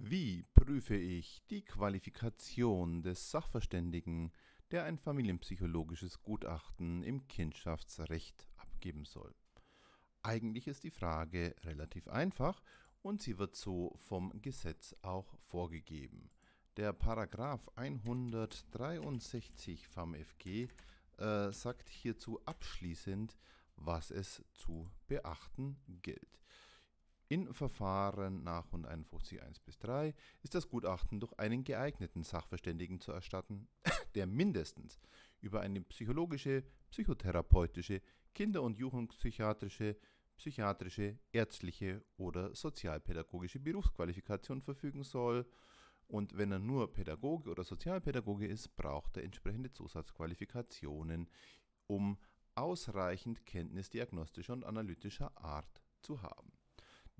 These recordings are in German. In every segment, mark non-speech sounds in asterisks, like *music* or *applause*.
Wie prüfe ich die Qualifikation des Sachverständigen, der ein familienpsychologisches Gutachten im Kindschaftsrecht abgeben soll? Eigentlich ist die Frage relativ einfach und sie wird so vom Gesetz auch vorgegeben. Der Paragraph 163 FAMFG äh, sagt hierzu abschließend, was es zu beachten gilt. In Verfahren nach und 51 1 bis 3 ist das Gutachten durch einen geeigneten Sachverständigen zu erstatten, *laughs* der mindestens über eine psychologische, psychotherapeutische, kinder- und jugendpsychiatrische, psychiatrische, ärztliche oder sozialpädagogische Berufsqualifikation verfügen soll. Und wenn er nur Pädagoge oder Sozialpädagoge ist, braucht er entsprechende Zusatzqualifikationen, um ausreichend Kenntnis diagnostischer und analytischer Art zu haben.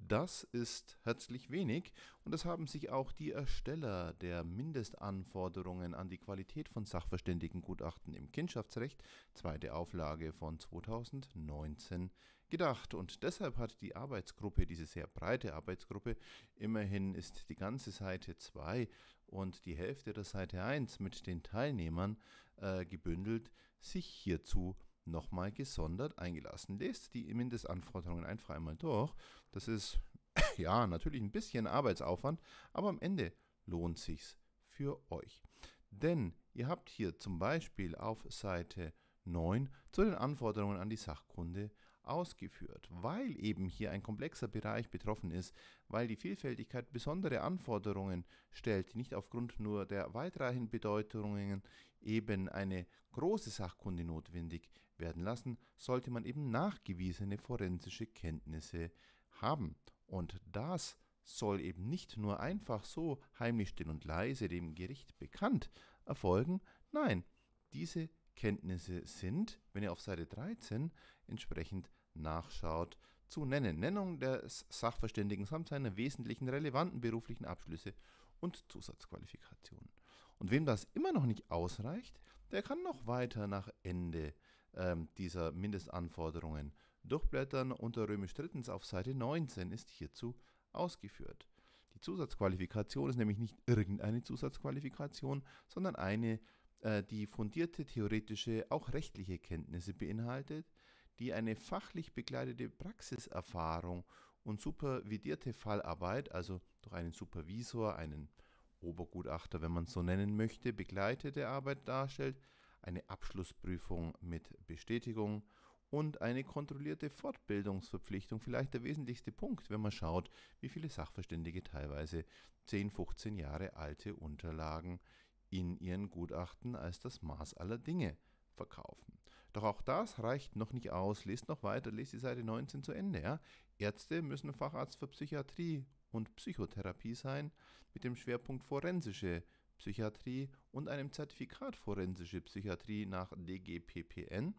Das ist herzlich wenig und das haben sich auch die Ersteller der Mindestanforderungen an die Qualität von Sachverständigengutachten im Kindschaftsrecht, zweite Auflage von 2019, gedacht. Und deshalb hat die Arbeitsgruppe, diese sehr breite Arbeitsgruppe, immerhin ist die ganze Seite 2 und die Hälfte der Seite 1 mit den Teilnehmern äh, gebündelt, sich hierzu nochmal gesondert eingelassen. Lest die Mindestanforderungen einfach einmal durch. Das ist *coughs* ja natürlich ein bisschen Arbeitsaufwand, aber am Ende lohnt sich's für euch. Denn ihr habt hier zum Beispiel auf Seite 9 zu den Anforderungen an die Sachkunde ausgeführt. Weil eben hier ein komplexer Bereich betroffen ist, weil die Vielfältigkeit besondere Anforderungen stellt, die nicht aufgrund nur der weitreichenden Bedeutungen eben eine große Sachkunde notwendig werden lassen, sollte man eben nachgewiesene forensische Kenntnisse haben. Und das soll eben nicht nur einfach so heimlich still und leise dem Gericht bekannt erfolgen, nein, diese Kenntnisse sind, wenn ihr auf Seite 13 entsprechend nachschaut, zu nennen. Nennung des Sachverständigen samt seiner wesentlichen relevanten beruflichen Abschlüsse und Zusatzqualifikationen. Und wem das immer noch nicht ausreicht, der kann noch weiter nach Ende ähm, dieser Mindestanforderungen durchblättern. Unter Römisch drittens auf Seite 19 ist hierzu ausgeführt. Die Zusatzqualifikation ist nämlich nicht irgendeine Zusatzqualifikation, sondern eine, äh, die fundierte theoretische, auch rechtliche Kenntnisse beinhaltet, die eine fachlich begleitete Praxiserfahrung und supervidierte Fallarbeit, also durch einen Supervisor, einen äh, Obergutachter, wenn man es so nennen möchte, begleitete Arbeit darstellt, eine Abschlussprüfung mit Bestätigung und eine kontrollierte Fortbildungsverpflichtung vielleicht der wesentlichste Punkt, wenn man schaut, wie viele Sachverständige teilweise 10, 15 Jahre alte Unterlagen in ihren Gutachten als das Maß aller Dinge verkaufen. Doch auch das reicht noch nicht aus. Lest noch weiter, lest die Seite 19 zu Ende. Ja? Ärzte müssen Facharzt für Psychiatrie und Psychotherapie sein, mit dem Schwerpunkt forensische Psychiatrie und einem Zertifikat forensische Psychiatrie nach DGPPN.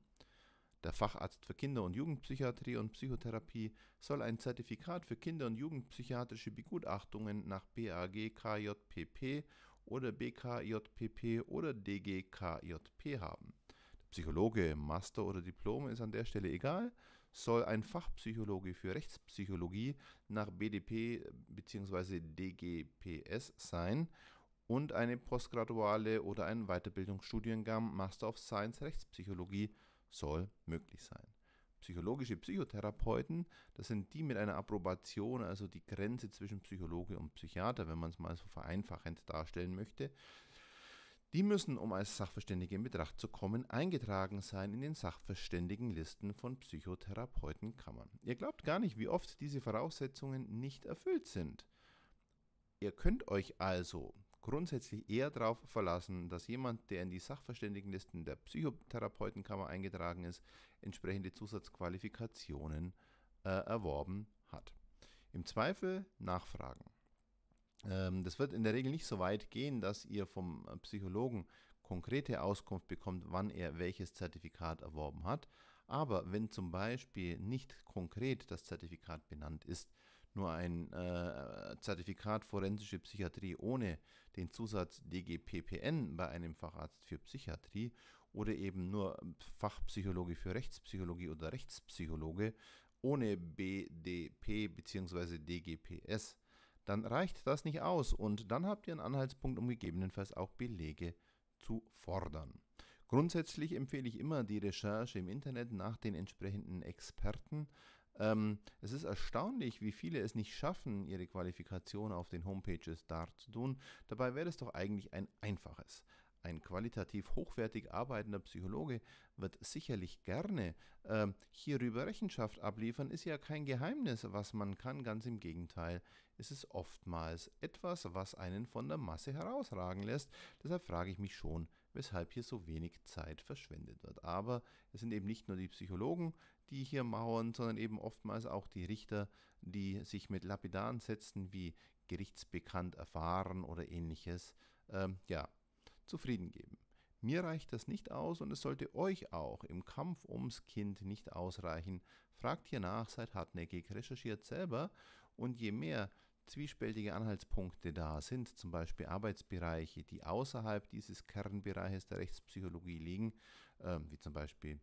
Der Facharzt für Kinder- und Jugendpsychiatrie und Psychotherapie soll ein Zertifikat für Kinder- und Jugendpsychiatrische Begutachtungen nach BAG KJPP oder BKJPP oder DGKJP haben. Der Psychologe, Master oder Diplom ist an der Stelle egal soll ein Fachpsychologe für Rechtspsychologie nach BDP bzw. DGPS sein und eine postgraduale oder ein Weiterbildungsstudiengang Master of Science Rechtspsychologie soll möglich sein. Psychologische Psychotherapeuten, das sind die mit einer Approbation, also die Grenze zwischen Psychologe und Psychiater, wenn man es mal so vereinfachend darstellen möchte, die müssen, um als Sachverständige in Betracht zu kommen, eingetragen sein in den Sachverständigenlisten von Psychotherapeutenkammern. Ihr glaubt gar nicht, wie oft diese Voraussetzungen nicht erfüllt sind. Ihr könnt euch also grundsätzlich eher darauf verlassen, dass jemand, der in die Sachverständigenlisten der Psychotherapeutenkammer eingetragen ist, entsprechende Zusatzqualifikationen äh, erworben hat. Im Zweifel nachfragen. Ähm, das wird in der Regel nicht so weit gehen, dass ihr vom Psychologen konkrete Auskunft bekommt, wann er welches Zertifikat erworben hat. Aber wenn zum Beispiel nicht konkret das Zertifikat benannt ist, nur ein äh, Zertifikat forensische Psychiatrie ohne den Zusatz DGPPN bei einem Facharzt für Psychiatrie oder eben nur Fachpsychologe für Rechtspsychologie oder Rechtspsychologe ohne BDP bzw. DGPS, dann reicht das nicht aus und dann habt ihr einen Anhaltspunkt, um gegebenenfalls auch Belege zu fordern. Grundsätzlich empfehle ich immer die Recherche im Internet nach den entsprechenden Experten. Ähm, es ist erstaunlich, wie viele es nicht schaffen, ihre Qualifikation auf den Homepages darzutun. Dabei wäre es doch eigentlich ein einfaches ein qualitativ hochwertig arbeitender Psychologe wird sicherlich gerne äh, hierüber Rechenschaft abliefern, ist ja kein Geheimnis, was man kann, ganz im Gegenteil. Es ist oftmals etwas, was einen von der Masse herausragen lässt. Deshalb frage ich mich schon, weshalb hier so wenig Zeit verschwendet wird. Aber es sind eben nicht nur die Psychologen, die hier mauern, sondern eben oftmals auch die Richter, die sich mit lapidaren Sätzen wie gerichtsbekannt erfahren oder ähnliches, ähm, ja, zufrieden geben. Mir reicht das nicht aus und es sollte euch auch im Kampf ums Kind nicht ausreichen. Fragt hier nach, seid hartnäckig, recherchiert selber und je mehr zwiespältige Anhaltspunkte da sind, zum Beispiel Arbeitsbereiche, die außerhalb dieses Kernbereiches der Rechtspsychologie liegen, äh, wie zum Beispiel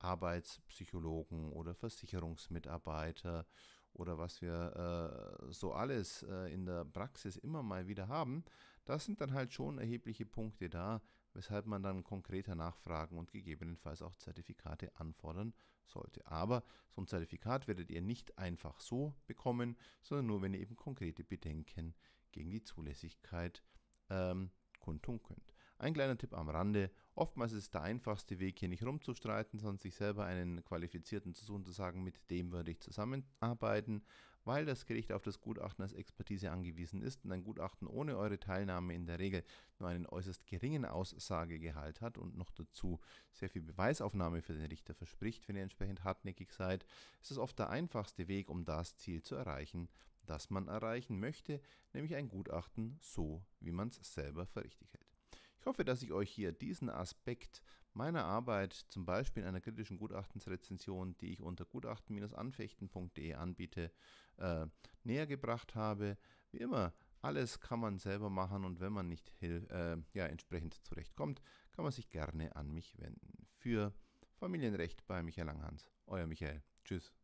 Arbeitspsychologen oder Versicherungsmitarbeiter oder was wir äh, so alles äh, in der Praxis immer mal wieder haben, das sind dann halt schon erhebliche Punkte da, weshalb man dann konkreter nachfragen und gegebenenfalls auch Zertifikate anfordern sollte. Aber so ein Zertifikat werdet ihr nicht einfach so bekommen, sondern nur, wenn ihr eben konkrete Bedenken gegen die Zulässigkeit ähm, kundtun könnt. Ein kleiner Tipp am Rande. Oftmals ist der einfachste Weg, hier nicht rumzustreiten, sondern sich selber einen Qualifizierten zu suchen, zu sagen, mit dem würde ich zusammenarbeiten, weil das Gericht auf das Gutachten als Expertise angewiesen ist und ein Gutachten ohne eure Teilnahme in der Regel nur einen äußerst geringen Aussagegehalt hat und noch dazu sehr viel Beweisaufnahme für den Richter verspricht, wenn ihr entsprechend hartnäckig seid, ist es oft der einfachste Weg, um das Ziel zu erreichen, das man erreichen möchte, nämlich ein Gutachten so, wie man es selber für richtig hält. Ich hoffe, dass ich euch hier diesen Aspekt meiner Arbeit, zum Beispiel in einer kritischen Gutachtensrezension, die ich unter gutachten-anfechten.de anbiete, äh, näher gebracht habe. Wie immer, alles kann man selber machen und wenn man nicht äh, ja, entsprechend zurechtkommt, kann man sich gerne an mich wenden. Für Familienrecht bei Michael Langhans. Euer Michael. Tschüss.